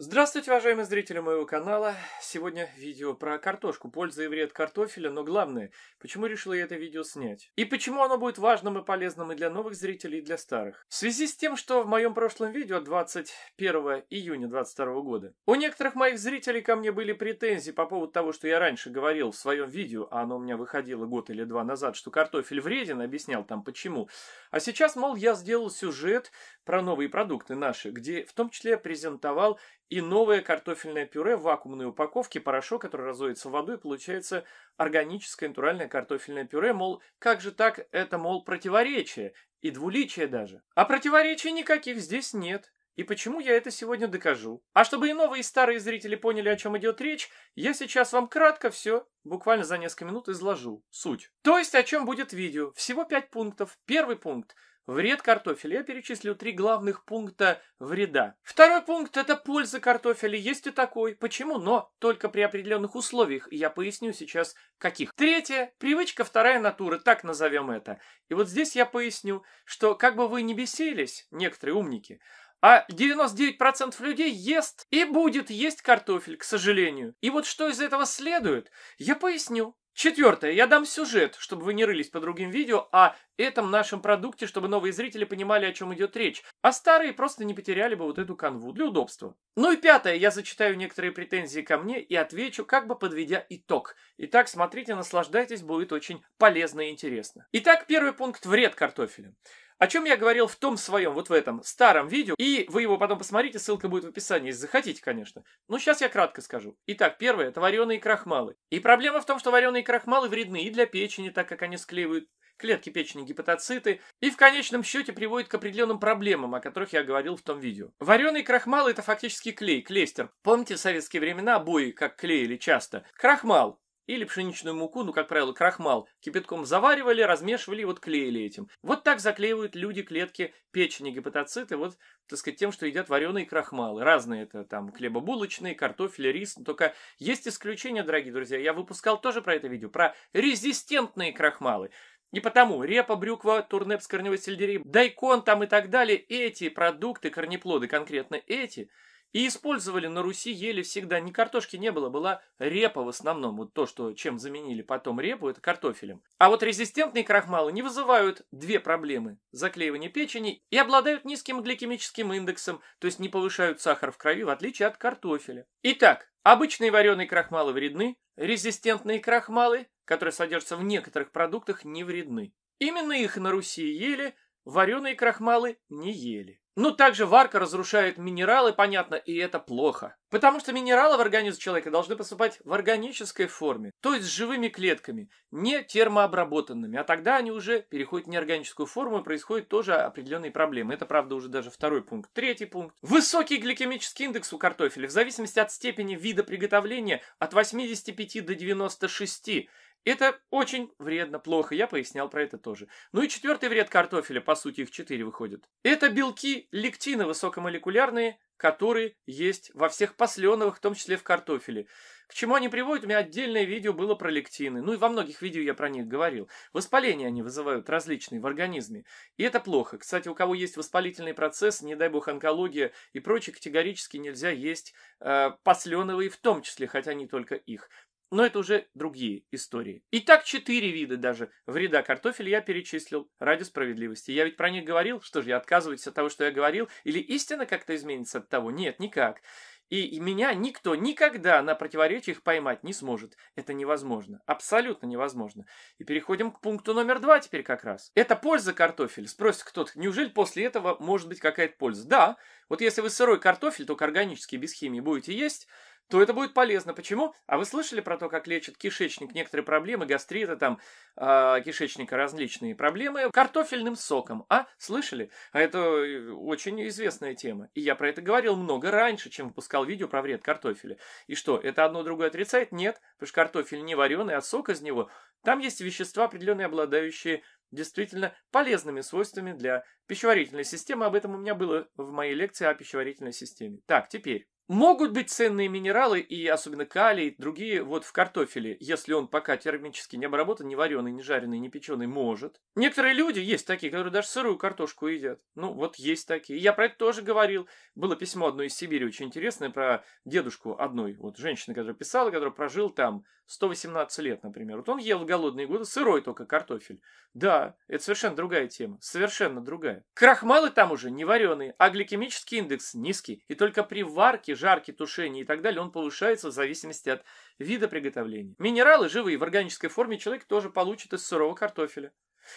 Здравствуйте, уважаемые зрители моего канала! Сегодня видео про картошку, польза и вред картофеля, но главное, почему решил я это видео снять? И почему оно будет важным и полезным и для новых зрителей, и для старых? В связи с тем, что в моем прошлом видео 21 июня 2022 года у некоторых моих зрителей ко мне были претензии по поводу того, что я раньше говорил в своем видео, а оно у меня выходило год или два назад, что картофель вреден, объяснял там почему. А сейчас, мол, я сделал сюжет про новые продукты наши, где в том числе презентовал и новое картофельное пюре в вакуумной упаковке, порошок, который разводится водой, получается органическое натуральное картофельное пюре. Мол, как же так? Это, мол, противоречие. И двуличие даже. А противоречий никаких здесь нет. И почему я это сегодня докажу? А чтобы и новые, и старые зрители поняли, о чем идет речь, я сейчас вам кратко все, буквально за несколько минут, изложу. Суть. То есть, о чем будет видео. Всего пять пунктов. Первый пункт. Вред картофеля. Я перечислю три главных пункта вреда. Второй пункт – это польза картофеля. Есть и такой. Почему? Но только при определенных условиях. И я поясню сейчас, каких. Третье – привычка вторая натура. Так назовем это. И вот здесь я поясню, что как бы вы ни бесились, некоторые умники, а 99% людей ест и будет есть картофель, к сожалению. И вот что из этого следует, я поясню. Четвертое. Я дам сюжет, чтобы вы не рылись по другим видео а этом нашем продукте, чтобы новые зрители понимали, о чем идет речь. А старые просто не потеряли бы вот эту канву для удобства. Ну и пятое. Я зачитаю некоторые претензии ко мне и отвечу, как бы подведя итог. Итак, смотрите, наслаждайтесь, будет очень полезно и интересно. Итак, первый пункт – вред картофеля. О чем я говорил в том своем, вот в этом старом видео, и вы его потом посмотрите, ссылка будет в описании, если захотите, конечно. Но ну, сейчас я кратко скажу. Итак, первое, это вареные крахмалы. И проблема в том, что вареные крахмалы вредны и для печени, так как они склеивают клетки печени гепатоциты и в конечном счете приводит к определенным проблемам, о которых я говорил в том видео. Вареный крахмал это фактически клей, клейстер. Помните в советские времена обои как клеили часто? Крахмал или пшеничную муку, ну, как правило, крахмал, кипятком заваривали, размешивали и вот клеили этим. Вот так заклеивают люди клетки печени гепатоциты, вот, так сказать, тем, что едят вареные крахмалы. Разные это там хлебобулочные, картофель, рис. Но ну, только есть исключения, дорогие друзья. Я выпускал тоже про это видео, про резистентные крахмалы. И потому репа, брюква, турнеп с корневой сельдерей, дайкон там и так далее, эти продукты, корнеплоды конкретно эти – и использовали на Руси ели всегда. Ни картошки не было, была репа в основном. Вот то, что, чем заменили потом репу, это картофелем. А вот резистентные крахмалы не вызывают две проблемы. Заклеивание печени и обладают низким гликемическим индексом, то есть не повышают сахар в крови, в отличие от картофеля. Итак, обычные вареные крахмалы вредны, резистентные крахмалы, которые содержатся в некоторых продуктах, не вредны. Именно их на Руси ели, вареные крахмалы не ели. Ну, также варка разрушает минералы, понятно, и это плохо. Потому что минералы в организме человека должны поступать в органической форме, то есть с живыми клетками, не термообработанными. А тогда они уже переходят в неорганическую форму и происходят тоже определенные проблемы. Это, правда, уже даже второй пункт. Третий пункт. Высокий гликемический индекс у картофеля в зависимости от степени вида приготовления от 85 до 96. Это очень вредно, плохо, я пояснял про это тоже. Ну и четвертый вред картофеля, по сути их четыре выходит. Это белки лектины высокомолекулярные, которые есть во всех посленовых, в том числе в картофеле. К чему они приводят, у меня отдельное видео было про лектины. Ну и во многих видео я про них говорил. Воспаление они вызывают различные в организме. И это плохо. Кстати, у кого есть воспалительный процесс, не дай бог онкология и прочее, категорически нельзя есть э, посленовые в том числе, хотя не только их. Но это уже другие истории. Итак, четыре вида даже вреда картофеля я перечислил ради справедливости. Я ведь про них говорил, что же я отказываюсь от того, что я говорил? Или истина как-то изменится от того? Нет, никак. И меня никто никогда на противоречиях поймать не сможет. Это невозможно. Абсолютно невозможно. И переходим к пункту номер два теперь как раз. Это польза картофеля. Спросит кто-то, неужели после этого может быть какая-то польза? Да. Вот если вы сырой картофель, только органический, без химии будете есть – то это будет полезно. Почему? А вы слышали про то, как лечат кишечник некоторые проблемы, гастриты, там, э, кишечника различные проблемы картофельным соком? А? Слышали? А это э, очень известная тема. И я про это говорил много раньше, чем выпускал видео про вред картофеля. И что, это одно другое отрицает? Нет, потому что картофель не вареный, а сок из него. Там есть вещества, определенные обладающие действительно полезными свойствами для пищеварительной системы. Об этом у меня было в моей лекции о пищеварительной системе. Так, теперь. Могут быть ценные минералы и особенно калий, другие вот в картофеле, если он пока термически не обработан, не вареный, не жареный, не печеный, может. Некоторые люди есть такие, которые даже сырую картошку едят. Ну, вот есть такие. Я про это тоже говорил. Было письмо одной из Сибири очень интересное про дедушку одной вот женщины, которая писала, которая прожил там 118 лет, например. Вот он ел в голодные годы сырой только картофель. Да, это совершенно другая тема, совершенно другая. Крахмалы там уже не вареные, а гликемический индекс низкий. И только при варке, жарке, тушении и так далее он повышается в зависимости от вида приготовления. Минералы живые в органической форме человек тоже получит из сырого картофеля.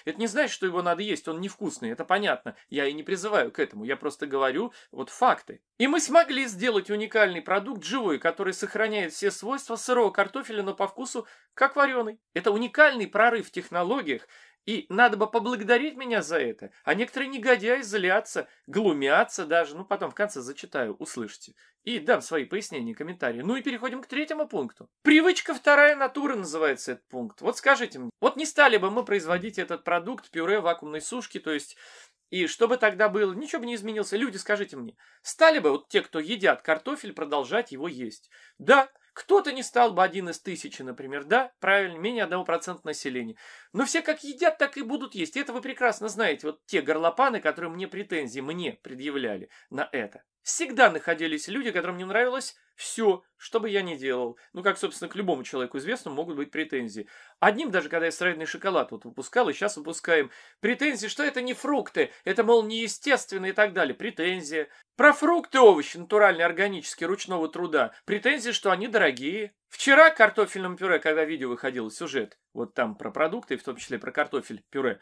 Это не значит, что его надо есть, он невкусный, это понятно. Я и не призываю к этому, я просто говорю вот факты. И мы смогли сделать уникальный продукт живой, который сохраняет все свойства сырого картофеля, но по вкусу как вареный. Это уникальный прорыв в технологиях, и надо бы поблагодарить меня за это. А некоторые негодяи злятся, глумятся даже. Ну, потом в конце зачитаю, услышите. И дам свои пояснения, комментарии. Ну и переходим к третьему пункту. Привычка вторая натура называется этот пункт. Вот скажите мне, вот не стали бы мы производить этот продукт пюре вакуумной сушки, то есть и что бы тогда было, ничего бы не изменилось. Люди, скажите мне, стали бы вот те, кто едят картофель, продолжать его есть? Да, кто-то не стал бы один из тысячи, например, да, правильно, менее 1% населения. Но все как едят, так и будут есть. И это вы прекрасно знаете. Вот те горлопаны, которые мне претензии, мне предъявляли на это. Всегда находились люди, которым не нравилось все, что бы я ни делал. Ну, как, собственно, к любому человеку известному могут быть претензии. Одним даже, когда я строительный шоколад вот выпускал, и сейчас выпускаем, претензии, что это не фрукты, это, мол, неестественно и так далее. Претензии. Про фрукты, овощи, натуральные, органические, ручного труда. Претензии, что они дорогие. Вчера к пюре, когда видео выходило, сюжет, вот там про продукты, в том числе про картофель пюре,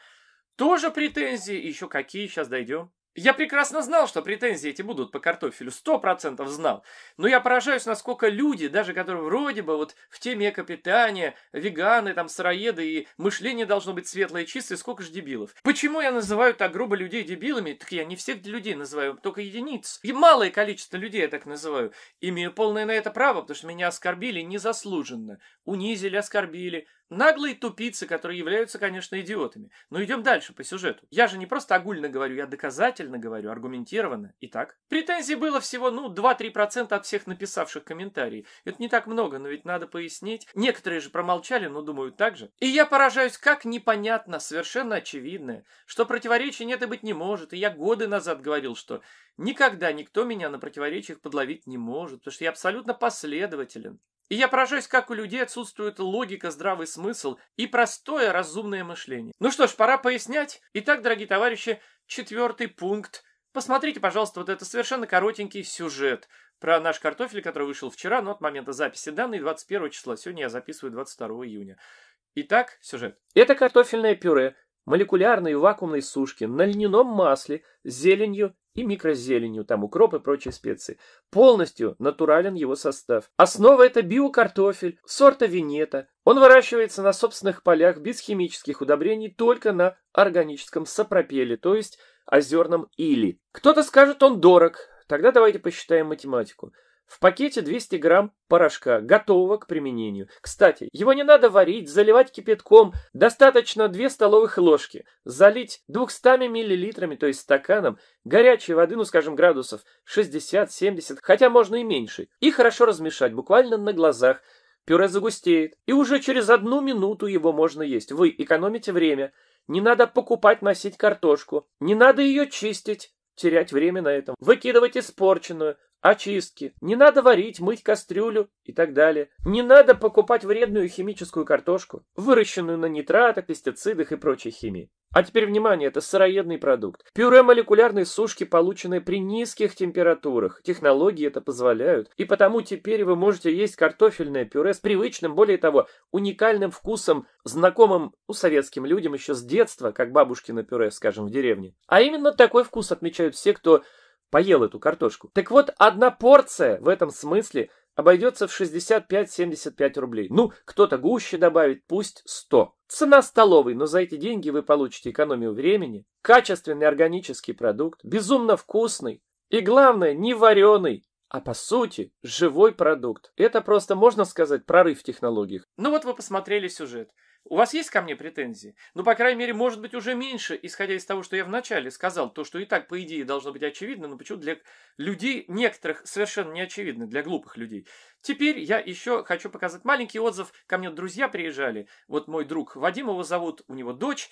тоже претензии, еще какие, сейчас дойдем. Я прекрасно знал, что претензии эти будут по картофелю, сто процентов знал. Но я поражаюсь, насколько люди, даже которые вроде бы вот в теме экопитания, веганы, там, сыроеды и мышление должно быть светлое и чистое, сколько же дебилов. Почему я называю так грубо людей дебилами? Так я не всех людей называю, только единиц. И малое количество людей я так называю. Имею полное на это право, потому что меня оскорбили незаслуженно. Унизили, оскорбили, Наглые тупицы, которые являются, конечно, идиотами. Но идем дальше по сюжету. Я же не просто огульно говорю, я доказательно говорю, аргументированно. Итак, претензий было всего, ну, 2-3% от всех написавших комментарии. Это не так много, но ведь надо пояснить. Некоторые же промолчали, но думают так же. И я поражаюсь, как непонятно, совершенно очевидное, что противоречий нет и быть не может. И я годы назад говорил, что никогда никто меня на противоречиях подловить не может, потому что я абсолютно последователен. И я поражаюсь, как у людей отсутствует логика, здравый смысл и простое разумное мышление. Ну что ж, пора пояснять. Итак, дорогие товарищи, четвертый пункт. Посмотрите, пожалуйста, вот это совершенно коротенький сюжет про наш картофель, который вышел вчера, но от момента записи данной 21 числа. Сегодня я записываю 22 июня. Итак, сюжет. Это картофельное пюре, молекулярной вакуумной сушки на льняном масле, с зеленью и микрозеленью, там укроп и прочие специи. Полностью натурален его состав. Основа это биокартофель, сорта винета. Он выращивается на собственных полях без химических удобрений, только на органическом сапропеле, то есть озерном или. Кто-то скажет, он дорог. Тогда давайте посчитаем математику. В пакете 200 грамм порошка, готового к применению. Кстати, его не надо варить, заливать кипятком, достаточно 2 столовых ложки. Залить 200 миллилитрами, то есть стаканом, горячей воды, ну скажем, градусов 60-70, хотя можно и меньше. И хорошо размешать, буквально на глазах. Пюре загустеет, и уже через одну минуту его можно есть. Вы экономите время. Не надо покупать, носить картошку. Не надо ее чистить терять время на этом. Выкидывать испорченную очистки, не надо варить, мыть кастрюлю и так далее. Не надо покупать вредную химическую картошку, выращенную на нитратах, пестицидах и прочей химии. А теперь внимание, это сыроедный продукт. Пюре молекулярной сушки, полученное при низких температурах. Технологии это позволяют. И потому теперь вы можете есть картофельное пюре с привычным, более того, уникальным вкусом, знакомым у ну, советским людям еще с детства, как бабушкино пюре, скажем, в деревне. А именно такой вкус отмечают все, кто поел эту картошку. Так вот, одна порция в этом смысле обойдется в 65-75 рублей. Ну, кто-то гуще добавит, пусть 100. Цена столовой, но за эти деньги вы получите экономию времени, качественный органический продукт, безумно вкусный и, главное, не вареный, а по сути живой продукт. Это просто, можно сказать, прорыв в технологиях. Ну вот вы посмотрели сюжет. У вас есть ко мне претензии? Ну, по крайней мере, может быть, уже меньше, исходя из того, что я вначале сказал, то, что и так, по идее, должно быть очевидно, но почему для людей, некоторых, совершенно не очевидно, для глупых людей. Теперь я еще хочу показать маленький отзыв. Ко мне друзья приезжали. Вот мой друг Вадим его зовут, у него дочь,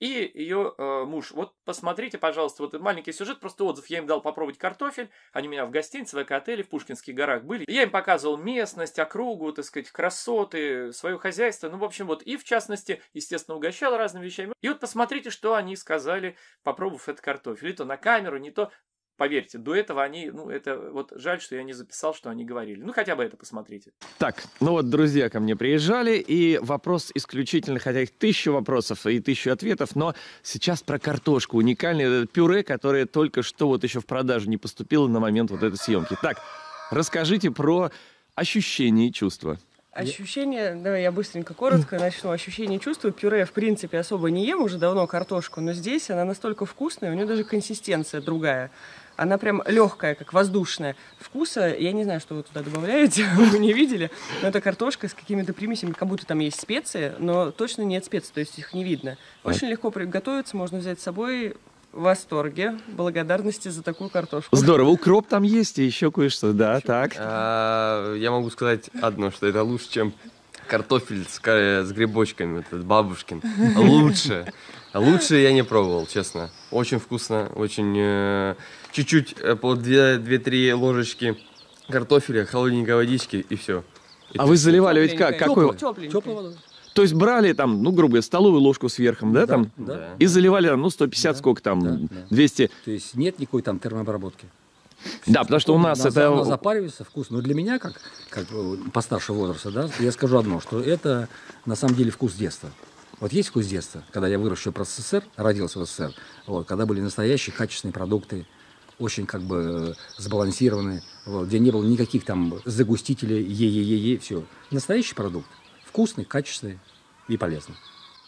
и ее э, муж. Вот посмотрите, пожалуйста, вот маленький сюжет, просто отзыв. Я им дал попробовать картофель, они у меня в гостинице, в эко-отеле в Пушкинских горах были. Я им показывал местность, округу, так сказать, красоты, свое хозяйство. Ну, в общем, вот и в частности, естественно, угощал разными вещами. И вот посмотрите, что они сказали, попробовав этот картофель. И то на камеру, не то. Поверьте, до этого они, ну, это вот жаль, что я не записал, что они говорили. Ну, хотя бы это посмотрите. Так, ну вот друзья ко мне приезжали, и вопрос исключительно, хотя их тысячу вопросов и тысячу ответов, но сейчас про картошку. Уникальное пюре, которое только что вот еще в продажу не поступило на момент вот этой съемки. Так, расскажите про ощущения и чувства. Ощущения, давай я быстренько, коротко начну. Ощущения и чувства. Пюре, в принципе, особо не ем уже давно картошку, но здесь она настолько вкусная, у нее даже консистенция другая. Она прям легкая, как воздушная. Вкуса, я не знаю, что вы туда добавляете, вы не видели, но это картошка с какими-то примесями, как будто там есть специи, но точно нет специй, то есть их не видно. Очень легко приготовиться, можно взять с собой в восторге, благодарности за такую картошку. Здорово, укроп там есть и еще кое-что, да, так. А, я могу сказать одно, что это лучше, чем картофель с, э, с грибочками, этот бабушкин. Лучше. Лучше я не пробовал, честно. Очень вкусно, очень... Э, чуть-чуть, э, по 2-3 ложечки картофеля, холодненькой водички и все. И а вы заливали ведь как? Какой? Теплой То есть брали там, ну, грубо говоря, столовую ложку сверху, да, да там? Да. И заливали, ну, 150, да, сколько там, да, да. 200. То есть нет никакой там термообработки? да, потому что у нас это... Оно запаривается, вкус. Но для меня, как, как постарше возраста, да, я скажу одно, что это на самом деле вкус детства. Вот есть вкус детства, когда я вырос еще про СССР, родился в СССР, вот, когда были настоящие качественные продукты, очень как бы э, сбалансированные, вот, где не было никаких там загустителей, е-е-е-е, все. Настоящий продукт, вкусный, качественный и полезный.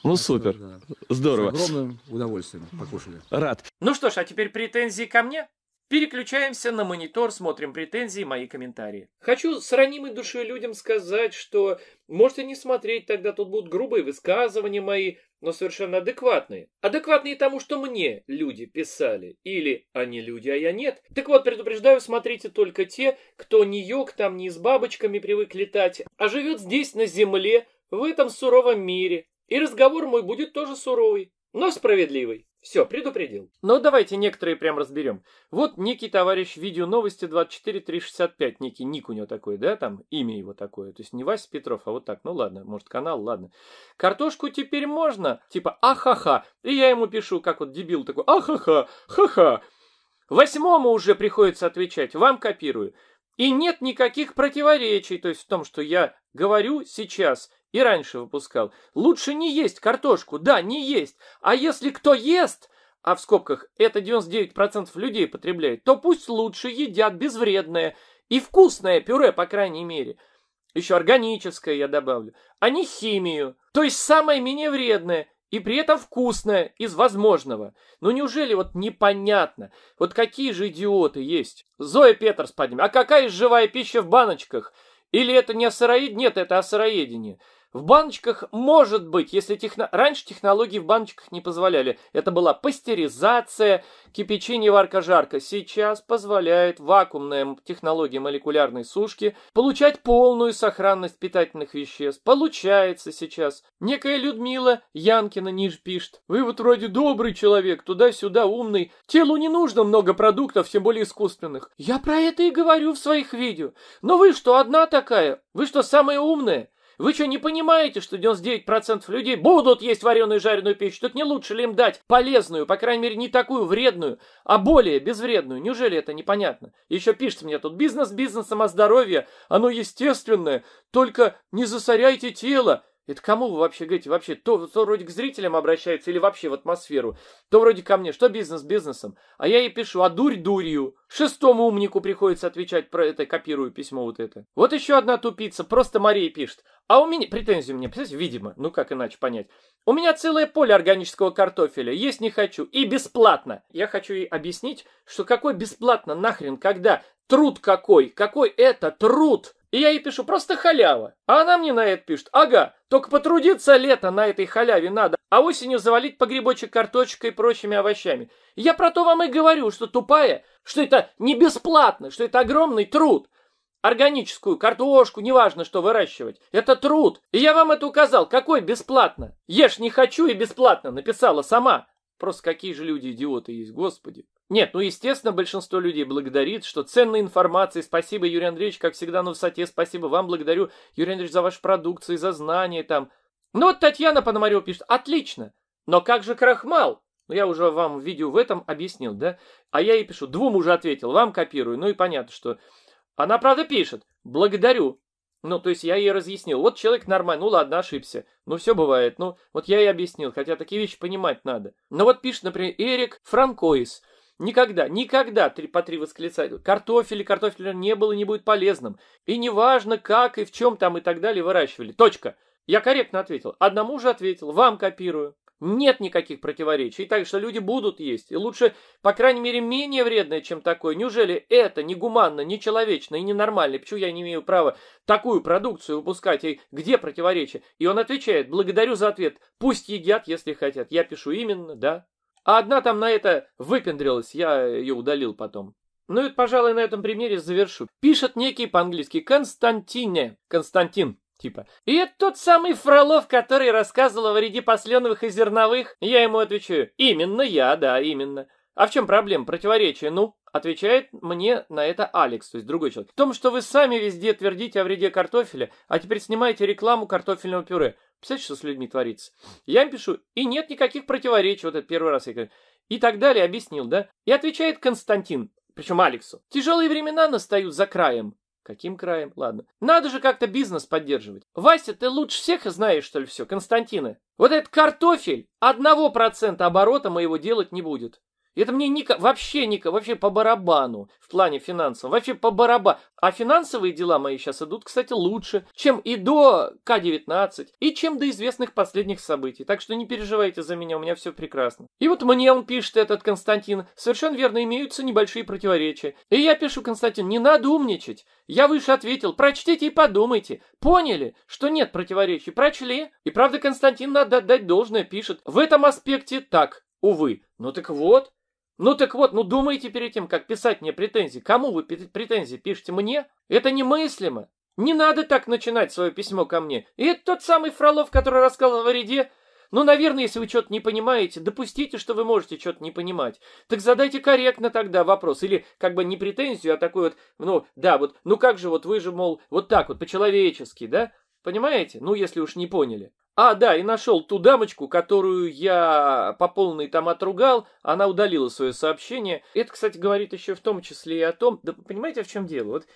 Ну, так супер. Что, да. Здорово. С огромным удовольствием покушали. Рад. Ну что ж, а теперь претензии ко мне? Переключаемся на монитор, смотрим претензии, мои комментарии. Хочу с ранимой душой людям сказать, что можете не смотреть, тогда тут будут грубые высказывания мои, но совершенно адекватные. Адекватные тому, что мне люди писали. Или они люди, а я нет. Так вот, предупреждаю, смотрите только те, кто не йог, там не с бабочками привык летать, а живет здесь, на земле, в этом суровом мире. И разговор мой будет тоже суровый, но справедливый. Все, предупредил. Но давайте некоторые прям разберем. Вот некий товарищ видео новости 24365, некий ник у него такой, да, там имя его такое. То есть не Вася Петров, а вот так, ну ладно, может канал, ладно. Картошку теперь можно, типа ахаха. И я ему пишу, как вот дебил такой, ахаха, ха-ха. Восьмому уже приходится отвечать, вам копирую. И нет никаких противоречий, то есть в том, что я говорю сейчас, и раньше выпускал. Лучше не есть картошку, да, не есть. А если кто ест, а в скобках это 99% людей потребляет, то пусть лучше едят безвредное и вкусное пюре, по крайней мере. Еще органическое я добавлю, а не химию. То есть самое менее вредное и при этом вкусное из возможного. Ну неужели вот непонятно? Вот какие же идиоты есть? Зоя Петерс под А какая живая пища в баночках? Или это не асароид? Нет, это асароедение. В баночках, может быть, если техно... раньше технологии в баночках не позволяли. Это была пастеризация, кипячение, варка-жарка. Сейчас позволяет вакуумная технология молекулярной сушки получать полную сохранность питательных веществ. Получается сейчас. Некая Людмила Янкина ниже пишет. Вы вот вроде добрый человек, туда-сюда умный. Телу не нужно много продуктов, тем более искусственных. Я про это и говорю в своих видео. Но вы что, одна такая? Вы что, самая умная? Вы что, не понимаете, что 99% людей будут есть вареную и жареную пищу? Тут не лучше ли им дать полезную, по крайней мере, не такую вредную, а более безвредную? Неужели это непонятно? Еще пишет мне тут, бизнес бизнесом, а здоровье, оно естественное, только не засоряйте тело. Это кому вы вообще говорите? Вообще, то, то вроде к зрителям обращается или вообще в атмосферу, то вроде ко мне. Что бизнес бизнесом? А я ей пишу, а дурь дурью. Шестому умнику приходится отвечать про это, копирую письмо вот это. Вот еще одна тупица, просто Мария пишет. А у меня, претензию мне, представляете, видимо, ну как иначе понять. У меня целое поле органического картофеля, есть не хочу, и бесплатно. Я хочу ей объяснить, что какой бесплатно нахрен, когда труд какой, какой это труд. И я ей пишу, просто халява. А она мне на это пишет, ага, только потрудиться лето на этой халяве надо, а осенью завалить погребочек карточкой и прочими овощами. Я про то вам и говорю, что тупая, что это не бесплатно, что это огромный труд. Органическую, картошку, неважно, что выращивать. Это труд. И я вам это указал. Какой бесплатно? Ешь не хочу и бесплатно, написала сама. Просто какие же люди идиоты есть, господи. Нет, ну естественно, большинство людей благодарит, что ценной информации. Спасибо, Юрий Андреевич, как всегда на высоте. Спасибо вам, благодарю, Юрий Андреевич, за вашу продукцию, за знания там. Ну вот Татьяна Пономарева пишет, отлично, но как же крахмал? Ну я уже вам в видео в этом объяснил, да? А я ей пишу, двум уже ответил, вам копирую. Ну и понятно, что она правда пишет, благодарю. Ну, то есть я ей разъяснил, вот человек нормально, ну ладно, ошибся, ну все бывает, ну вот я ей объяснил, хотя такие вещи понимать надо. Ну вот пишет, например, Эрик Франкоис – Никогда, никогда три, по три восклицателя. Картофель и картофель не было и не будет полезным. И неважно, как и в чем там и так далее выращивали. Точка. Я корректно ответил. Одному же ответил. Вам копирую. Нет никаких противоречий. так что люди будут есть. И лучше, по крайней мере, менее вредное, чем такое. Неужели это негуманно, нечеловечно и ненормально? Почему я не имею права такую продукцию выпускать? И где противоречие? И он отвечает, благодарю за ответ. Пусть едят, если хотят. Я пишу именно, да, а одна там на это выпендрилась, я ее удалил потом. Ну и, пожалуй, на этом примере завершу. Пишет некий по-английски Константине. Константин, типа. И это тот самый Фролов, который рассказывал о вреде посленовых и зерновых? Я ему отвечаю, именно я, да, именно. А в чем проблема? Противоречие, ну? Отвечает мне на это Алекс, то есть другой человек. В том, что вы сами везде твердите о вреде картофеля, а теперь снимаете рекламу картофельного пюре. Представляете, что с людьми творится? Я им пишу, и нет никаких противоречий. Вот это первый раз я говорю. И так далее, объяснил, да? И отвечает Константин, причем Алексу. Тяжелые времена настают за краем. Каким краем? Ладно. Надо же как-то бизнес поддерживать. Вася, ты лучше всех знаешь, что ли, все, Константина? Вот этот картофель одного процента оборота моего делать не будет. Это мне ника, вообще ника, вообще по барабану в плане финансов, вообще по барабану. А финансовые дела мои сейчас идут, кстати, лучше, чем и до К-19, и чем до известных последних событий. Так что не переживайте за меня, у меня все прекрасно. И вот мне он пишет, этот Константин, совершенно верно, имеются небольшие противоречия. И я пишу, Константин, не надо умничать. Я выше ответил, прочтите и подумайте. Поняли, что нет противоречий, прочли. И правда, Константин, надо отдать должное, пишет. В этом аспекте так, увы. Ну так вот, ну так вот, ну думайте перед тем, как писать мне претензии. Кому вы претензии пишете? Мне? Это немыслимо. Не надо так начинать свое письмо ко мне. И это тот самый Фролов, который рассказывал о вреде. Ну, наверное, если вы что-то не понимаете, допустите, что вы можете что-то не понимать. Так задайте корректно тогда вопрос. Или как бы не претензию, а такой вот, ну, да, вот, ну как же, вот вы же, мол, вот так вот, по-человечески, да? Понимаете? Ну, если уж не поняли. А, да, и нашел ту дамочку, которую я по полной там отругал, она удалила свое сообщение. Это, кстати, говорит еще в том числе и о том, да понимаете, в чем дело? Вот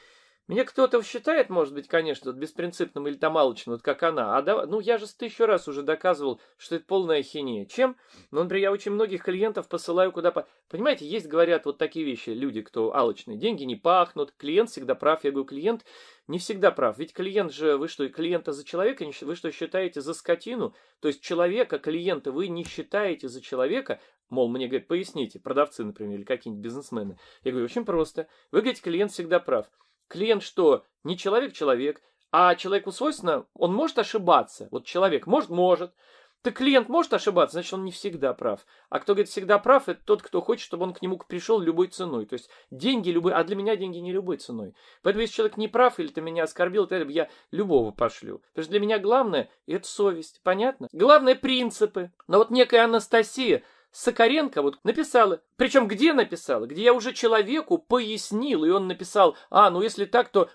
меня кто-то считает, может быть, конечно, вот беспринципным или тамалочным, вот как она. А да, ну, я же тысячу раз уже доказывал, что это полная хиния. Чем? Ну, например, я очень многих клиентов посылаю куда по... Понимаете, есть, говорят, вот такие вещи, люди, кто алочные. Деньги не пахнут, клиент всегда прав. Я говорю, клиент не всегда прав. Ведь клиент же, вы что, клиента за человека, вы что, считаете за скотину? То есть человека, клиента вы не считаете за человека, Мол, мне, говорит, поясните, продавцы, например, или какие-нибудь бизнесмены. Я говорю, очень просто. Вы, говорите, клиент всегда прав. Клиент что, не человек-человек, а человеку свойственно, он может ошибаться. Вот человек может, может. Так клиент может ошибаться, значит, он не всегда прав. А кто говорит всегда прав, это тот, кто хочет, чтобы он к нему пришел любой ценой. То есть деньги любые, а для меня деньги не любой ценой. Поэтому если человек не прав, или ты меня оскорбил, то я любого пошлю. Потому что для меня главное – это совесть. Понятно? Главное – принципы. Но вот некая Анастасия – Сокаренко вот написала, причем где написала, где я уже человеку пояснил, и он написал, а, ну если так, то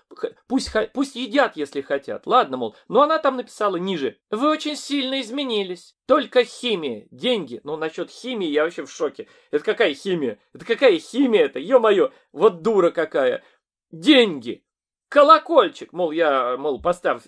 пусть, пусть едят, если хотят, ладно, мол, но она там написала ниже, вы очень сильно изменились, только химия, деньги, ну насчет химии я вообще в шоке, это какая химия, это какая химия это, ё-моё, вот дура какая, деньги, колокольчик, мол, я, мол, поставь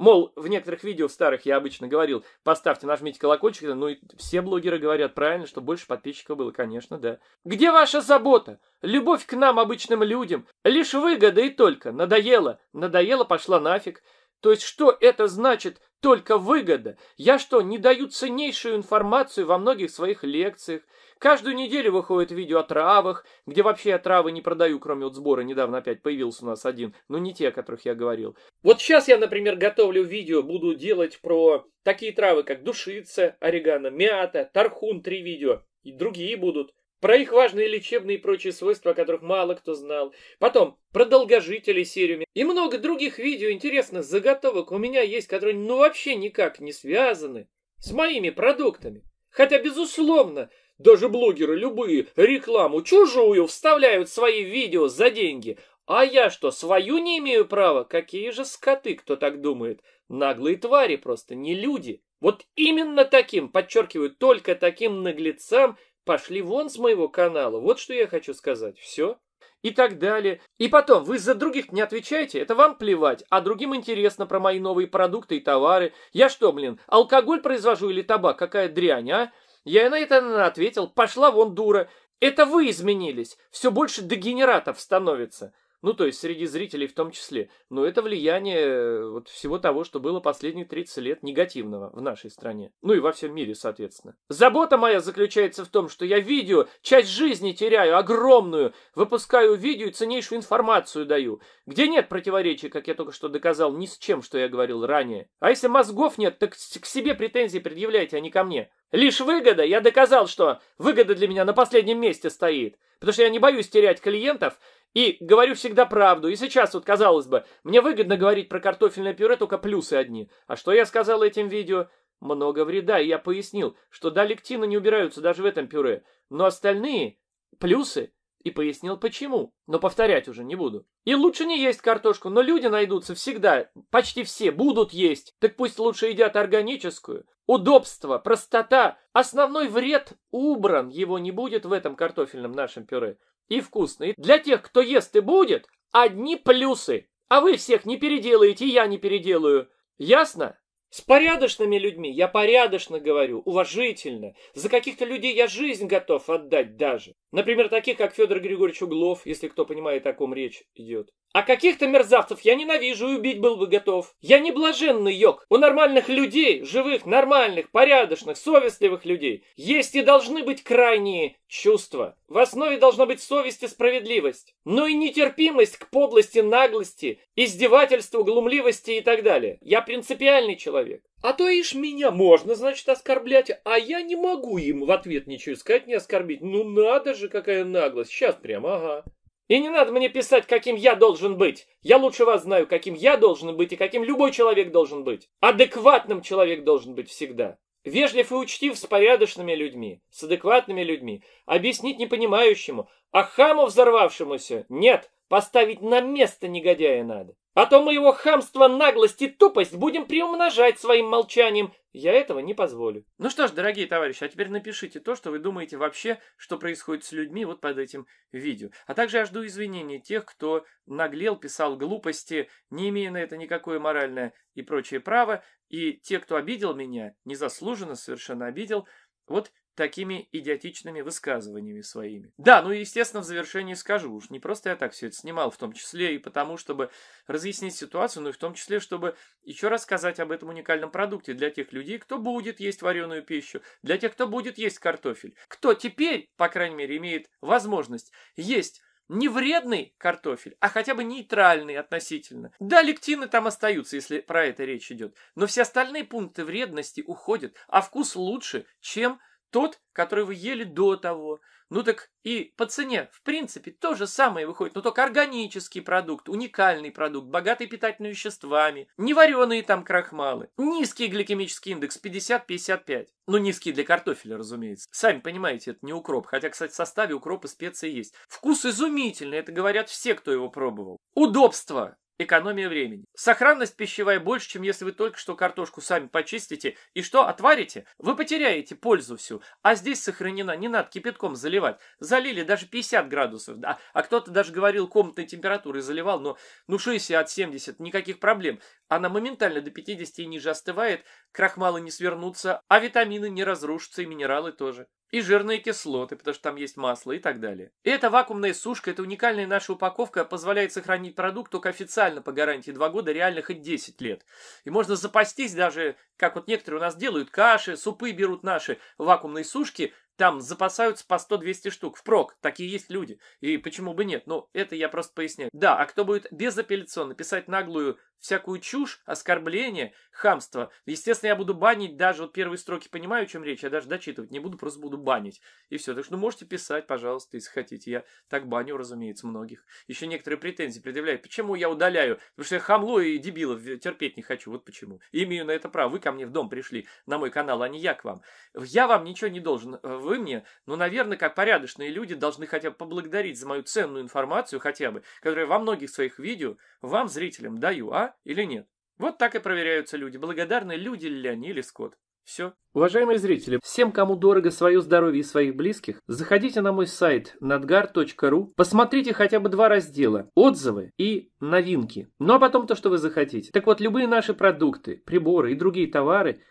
Мол, в некоторых видео старых я обычно говорил, поставьте, нажмите колокольчик, ну и все блогеры говорят правильно, что больше подписчиков было, конечно, да. Где ваша забота? Любовь к нам, обычным людям? Лишь выгода и только. Надоело. Надоело, пошла нафиг. То есть что это значит только выгода? Я что, не даю ценнейшую информацию во многих своих лекциях? Каждую неделю выходит видео о травах, где вообще я травы не продаю, кроме вот сбора. Недавно опять появился у нас один, но не те, о которых я говорил. Вот сейчас я, например, готовлю видео, буду делать про такие травы, как душица, орегано, мята, тархун, три видео. И другие будут про их важные лечебные и прочие свойства, о которых мало кто знал. Потом про долгожителей сериуме и много других видео интересных заготовок у меня есть, которые ну вообще никак не связаны с моими продуктами. Хотя, безусловно, даже блогеры любые рекламу чужую вставляют в свои видео за деньги. А я что, свою не имею права? Какие же скоты, кто так думает? Наглые твари просто, не люди. Вот именно таким, подчеркиваю, только таким наглецам – Пошли вон с моего канала, вот что я хочу сказать. Все. И так далее. И потом, вы за других не отвечаете, это вам плевать, а другим интересно про мои новые продукты и товары. Я что, блин, алкоголь произвожу или табак? Какая дрянь, а? Я на это ответил, пошла вон дура. Это вы изменились, все больше дегенератов становится. Ну, то есть среди зрителей в том числе. Но это влияние э, вот всего того, что было последние 30 лет негативного в нашей стране. Ну и во всем мире, соответственно. Забота моя заключается в том, что я видео, часть жизни теряю, огромную, выпускаю видео и ценнейшую информацию даю, где нет противоречий, как я только что доказал, ни с чем, что я говорил ранее. А если мозгов нет, так к себе претензии предъявляйте, а не ко мне. Лишь выгода, я доказал, что выгода для меня на последнем месте стоит, потому что я не боюсь терять клиентов, и говорю всегда правду. И сейчас вот, казалось бы, мне выгодно говорить про картофельное пюре, только плюсы одни. А что я сказал этим видео? Много вреда, и я пояснил, что да, лектины не убираются даже в этом пюре, но остальные плюсы и пояснил почему, но повторять уже не буду. И лучше не есть картошку, но люди найдутся всегда, почти все будут есть. Так пусть лучше едят органическую. Удобство, простота, основной вред убран, его не будет в этом картофельном нашем пюре. И вкусно. И для тех, кто ест и будет, одни плюсы. А вы всех не переделаете, и я не переделаю. Ясно? С порядочными людьми я порядочно говорю, уважительно. За каких-то людей я жизнь готов отдать даже. Например, таких, как Федор Григорьевич Углов, если кто понимает, о ком речь идет. А каких-то мерзавцев я ненавижу и убить был бы готов. Я не блаженный йог. У нормальных людей, живых, нормальных, порядочных, совестливых людей, есть и должны быть крайние чувства. В основе должна быть совесть и справедливость. Но и нетерпимость к подлости, наглости, издевательству, глумливости и так далее. Я принципиальный человек человек. А то ишь меня можно, значит, оскорблять, а я не могу им в ответ ничего сказать, не оскорбить. Ну надо же, какая наглость. Сейчас прямо, ага. И не надо мне писать, каким я должен быть. Я лучше вас знаю, каким я должен быть и каким любой человек должен быть. Адекватным человек должен быть всегда. Вежлив и учтив с порядочными людьми, с адекватными людьми. Объяснить непонимающему, а хаму взорвавшемуся нет, поставить на место негодяя надо. А то мы его хамство, наглость и тупость будем приумножать своим молчанием. Я этого не позволю. Ну что ж, дорогие товарищи, а теперь напишите то, что вы думаете вообще, что происходит с людьми вот под этим видео. А также я жду извинений тех, кто наглел, писал глупости, не имея на это никакое моральное и прочее право. И те, кто обидел меня, незаслуженно совершенно обидел, вот такими идиотичными высказываниями своими. Да, ну и, естественно, в завершении скажу, уж не просто я так все это снимал, в том числе и потому, чтобы разъяснить ситуацию, но и в том числе, чтобы еще раз сказать об этом уникальном продукте для тех людей, кто будет есть вареную пищу, для тех, кто будет есть картофель, кто теперь, по крайней мере, имеет возможность есть не вредный картофель, а хотя бы нейтральный относительно. Да, лектины там остаются, если про это речь идет, но все остальные пункты вредности уходят, а вкус лучше, чем тот, который вы ели до того. Ну так и по цене, в принципе, то же самое выходит, но только органический продукт, уникальный продукт, богатый питательными веществами, не вареные там крахмалы, низкий гликемический индекс 50-55. Ну низкий для картофеля, разумеется. Сами понимаете, это не укроп, хотя, кстати, в составе укропа специи есть. Вкус изумительный, это говорят все, кто его пробовал. Удобство. Экономия времени. Сохранность пищевая больше, чем если вы только что картошку сами почистите и что отварите, вы потеряете пользу всю. А здесь сохранена, не надо кипятком заливать. Залили даже 50 градусов, да, а кто-то даже говорил комнатной температуры заливал, но ну 60-70, никаких проблем. Она моментально до 50 и ниже остывает, крахмалы не свернутся, а витамины не разрушатся и минералы тоже и жирные кислоты, потому что там есть масло и так далее. И эта вакуумная сушка, эта уникальная наша упаковка позволяет сохранить продукт только официально по гарантии 2 года, реально хоть 10 лет. И можно запастись даже, как вот некоторые у нас делают, каши, супы берут наши вакуумные сушки, там запасаются по 100-200 штук. Впрок, такие есть люди. И почему бы нет? Ну, это я просто поясняю. Да, а кто будет безапелляционно писать наглую всякую чушь, оскорбление, хамство. Естественно, я буду банить даже, вот первые строки понимаю, о чем речь, я даже дочитывать не буду, просто буду банить. И все. Так что, ну, можете писать, пожалуйста, если хотите. Я так баню, разумеется, многих. Еще некоторые претензии предъявляют. Почему я удаляю? Потому что я хамло и дебилов э, терпеть не хочу. Вот почему. Имею на это право. Вы ко мне в дом пришли, на мой канал, а не я к вам. Я вам ничего не должен. Э, вы вы мне, но, наверное, как порядочные люди должны хотя бы поблагодарить за мою ценную информацию хотя бы, которую я во многих своих видео вам, зрителям, даю, а? Или нет? Вот так и проверяются люди, благодарны люди ли они или скот. Все. Уважаемые зрители, всем, кому дорого свое здоровье и своих близких, заходите на мой сайт nadgar.ru, посмотрите хотя бы два раздела – отзывы и новинки. Ну а потом то, что вы захотите. Так вот, любые наши продукты, приборы и другие товары –